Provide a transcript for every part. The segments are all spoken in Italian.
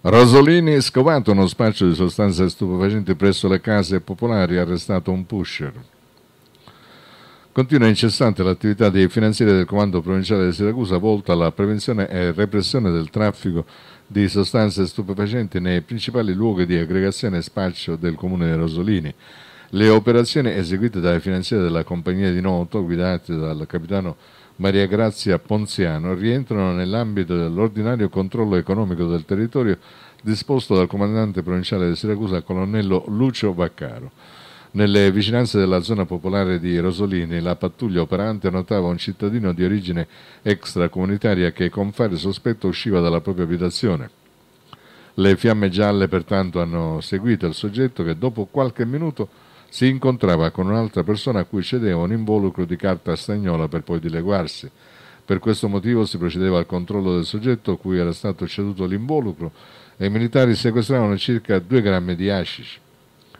Rosolini scovato uno spaccio di sostanze stupefacenti presso le case popolari e arrestato un pusher. Continua incessante l'attività dei finanziari del Comando Provinciale di Siracusa volta alla prevenzione e repressione del traffico di sostanze stupefacenti nei principali luoghi di aggregazione e spaccio del comune di Rosolini le operazioni eseguite dalle finanziere della compagnia di Noto, guidate dal capitano Maria Grazia Ponziano, rientrano nell'ambito dell'ordinario controllo economico del territorio disposto dal comandante provinciale di Siracusa, colonnello Lucio Vaccaro. Nelle vicinanze della zona popolare di Rosolini, la pattuglia operante notava un cittadino di origine extracomunitaria che con fare sospetto usciva dalla propria abitazione. Le fiamme gialle pertanto hanno seguito il soggetto che dopo qualche minuto si incontrava con un'altra persona a cui cedeva un involucro di carta stagnola per poi dileguarsi. Per questo motivo si procedeva al controllo del soggetto a cui era stato ceduto l'involucro e i militari sequestravano circa 2 grammi di hashish.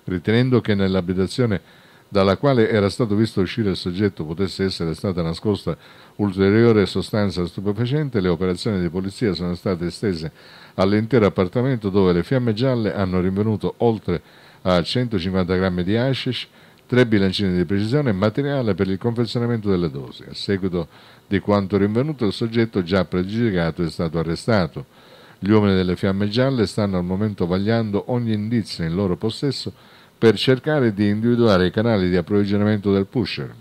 Ritenendo che nell'abitazione dalla quale era stato visto uscire il soggetto potesse essere stata nascosta ulteriore sostanza stupefacente, le operazioni di polizia sono state estese all'intero appartamento dove le fiamme gialle hanno rinvenuto oltre a 150 grammi di hashish, tre bilancini di precisione e materiale per il confezionamento delle dosi. A seguito di quanto rinvenuto il soggetto già pregiudicato è stato arrestato. Gli uomini delle fiamme gialle stanno al momento vagliando ogni indizio in loro possesso per cercare di individuare i canali di approvvigionamento del pusher.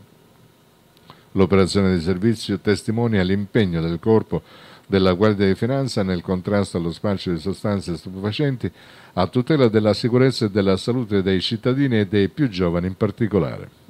L'operazione di servizio testimonia l'impegno del corpo della Guardia di Finanza nel contrasto allo spaccio di sostanze stupefacenti a tutela della sicurezza e della salute dei cittadini e dei più giovani in particolare.